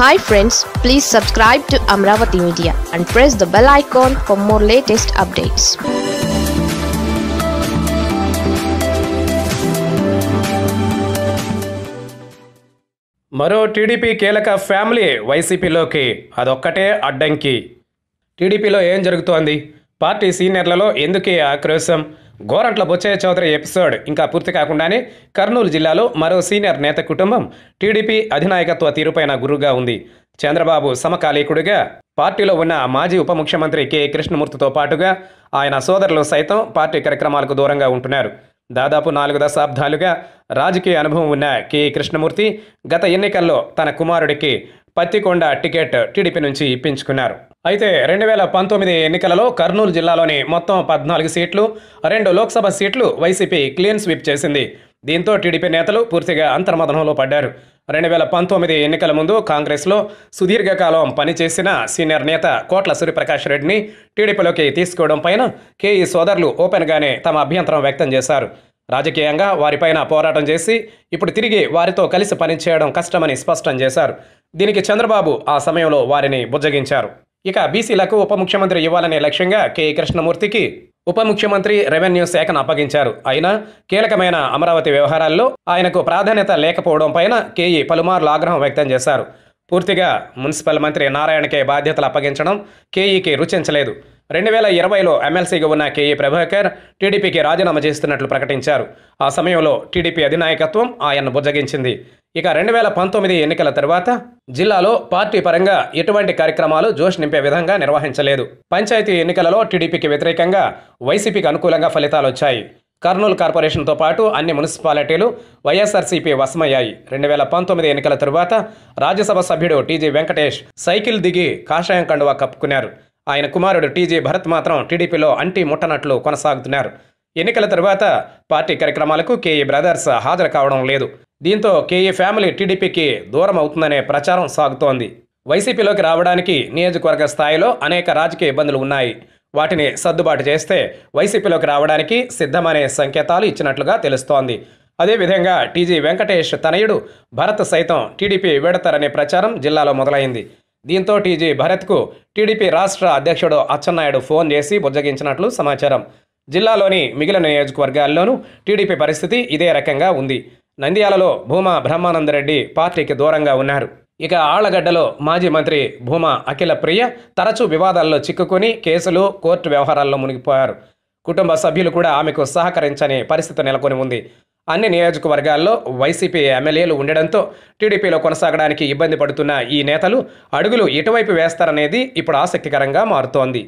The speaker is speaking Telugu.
hi friends please subscribe to Amaravati media and press the bell icon for more latest updates మరో టీడీపీ కీలక ఫ్యామిలీ వైసీపీలోకి అదొక్కటే అడ్డంకి టీడీపీలో ఏం జరుగుతోంది పార్టీ సీనియర్లలో ఎందుకే ఆక్రోశం గోరంట్ల బొచ్చయ్య చౌదరి ఎపిసోడ్ ఇంకా పూర్తి కాకుండానే కర్నూలు జిల్లాలో మరో సీనియర్ నేత కుటుంబం టీడీపీ అధినాయకత్వ తీరుపైన గురువుగా ఉంది చంద్రబాబు సమకాలీకుడిగా పార్టీలో ఉన్న మాజీ ఉప ముఖ్యమంత్రి కె కృష్ణమూర్తితో పాటుగా ఆయన సోదరులు సైతం పార్టీ కార్యక్రమాలకు దూరంగా ఉంటున్నారు దాదాపు నాలుగు దశాబ్దాలుగా రాజకీయ అనుభవం ఉన్న కె కృష్ణమూర్తి గత ఎన్నికల్లో తన కుమారుడికి పత్తికొండ టికెట్ టీడీపీ నుంచి ఇప్పించుకున్నారు అయితే రెండు వేల పంతొమ్మిది ఎన్నికలలో కర్నూలు జిల్లాలోని మొత్తం పద్నాలుగు సీట్లు రెండు లోక్సభ సీట్లు వైసీపీ క్లీన్ స్వీప్ చేసింది దీంతో టీడీపీ నేతలు పూర్తిగా అంతర్మదనంలో పడ్డారు రెండు వేల పంతొమ్మిది ఎన్నికల ముందు కాంగ్రెస్లో సుదీర్ఘకాలం పనిచేసిన సీనియర్ నేత కోట్ల సూర్యప్రకాష్ రెడ్డిని టీడీపీలోకి తీసుకోవడం పైన కేఈ సోదరులు ఓపెన్గానే తమ అభ్యంతరం వ్యక్తం చేశారు రాజకీయంగా వారిపైన పోరాటం చేసి ఇప్పుడు తిరిగి వారితో కలిసి పనిచేయడం కష్టమని స్పష్టం చేశారు దీనికి చంద్రబాబు ఆ సమయంలో వారిని బుజ్జగించారు ఇక బీసీలకు ఉప ముఖ్యమంత్రి ఇవ్వాలనే లక్ష్యంగా కె కృష్ణమూర్తికి ఉప ముఖ్యమంత్రి రెవెన్యూ శాఖను అప్పగించారు అయినా కీలకమైన అమరావతి వ్యవహారాల్లో ఆయనకు ప్రాధాన్యత లేకపోవడం పైన కేఈ పలుమార్లు ఆగ్రహం వ్యక్తం చేశారు పూర్తిగా మున్సిపల్ మంత్రి నారాయణకే బాధ్యతలు అప్పగించడం కేఈకి రుచించలేదు రెండు వేల ఇరవైలో ఎమ్మెల్సీగా ఉన్న కేఈ ప్రభాకర్ టీడీపీకి రాజీనామా చేస్తున్నట్లు ప్రకటించారు ఆ సమయంలో టీడీపీ అధినాయకత్వం ఆయన్ను బుజ్జగించింది ఇక రెండు వేల పంతొమ్మిది ఎన్నికల తర్వాత జిల్లాలో పార్టీ పరంగా ఎటువంటి కార్యక్రమాలు జోష్ నింపే విధంగా నిర్వహించలేదు పంచాయతీ ఎన్నికలలో టీడీపీకి వ్యతిరేకంగా వైసీపీకి అనుకూలంగా ఫలితాలు వచ్చాయి కర్నూలు కార్పొరేషన్తో పాటు అన్ని మున్సిపాలిటీలు వైఎస్ఆర్సీపీ వశమయ్యాయి రెండు వేల పంతొమ్మిది ఎన్నికల తరువాత రాజ్యసభ సభ్యుడు టీజీ వెంకటేష్ సైకిల్ దిగి కాషాయం కండువా కప్పుకున్నారు ఆయన కుమారుడు టీజీ భరత్ మాత్రం టీడీపీలో అంటి ముట్టనట్లు కొనసాగుతున్నారు ఎన్నికల తర్వాత పార్టీ కార్యక్రమాలకు కేఈ బ్రదర్స్ హాజరు కావడం లేదు దీంతో కేఈ ఫ్యామిలీ టీడీపీకి దూరం అవుతుందనే ప్రచారం సాగుతోంది వైసీపీలోకి రావడానికి నియోజకవర్గ స్థాయిలో అనేక రాజకీయ ఇబ్బందులు ఉన్నాయి వాటిని సర్దుబాటు చేస్తే వైసీపీలోకి రావడానికి సిద్ధమనే సంకేతాలు ఇచ్చినట్లుగా తెలుస్తోంది అదేవిధంగా టీజీ వెంకటేష్ తనయుడు భరత్ సైతం టీడీపీ విడతారనే ప్రచారం జిల్లాలో మొదలైంది దీంతో టీజీ భరత్కు టీడీపీ రాష్ట్ర అధ్యక్షుడు అచ్చెన్నాయుడు ఫోన్ చేసి బుజ్జగించినట్లు సమాచారం జిల్లాలోని మిగిలిన నియోజకవర్గాల్లోనూ టీడీపీ పరిస్థితి ఇదే రకంగా ఉంది నంద్యాలలో భూమా బ్రహ్మానందరెడ్డి పార్టీకి దూరంగా ఉన్నారు ఇక ఆళ్లగడ్డలో మాజీ మంత్రి భూమా అఖిల ప్రియ తరచూ వివాదాల్లో చిక్కుకొని కేసులు కోర్టు వ్యవహారాల్లో మునిగిపోయారు కుటుంబ సభ్యులు కూడా ఆమెకు సహకరించని పరిస్థితి నెలకొని ఉంది అన్ని నియోజకవర్గాల్లో వైసీపీ ఎమ్మెల్యేలు ఉండడంతో టీడీపీలో కొనసాగడానికి ఇబ్బంది పడుతున్న ఈ నేతలు అడుగులు ఎటువైపు వేస్తారనేది ఇప్పుడు ఆసక్తికరంగా మారుతోంది